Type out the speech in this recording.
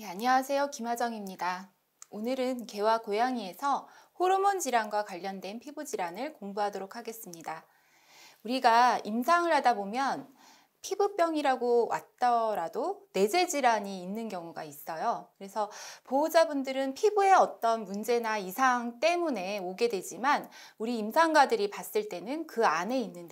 예, 안녕하세요. 김하정입니다. 오늘은 개와 고양이에서 호르몬 질환과 관련된 피부 질환을 공부하도록 하겠습니다. 우리가 임상을 하다 보면 피부병이라고 왔더라도 내재 질환이 있는 경우가 있어요. 그래서 보호자분들은 피부에 어떤 문제나 이상 때문에 오게 되지만 우리 임상가들이 봤을 때는 그 안에 있는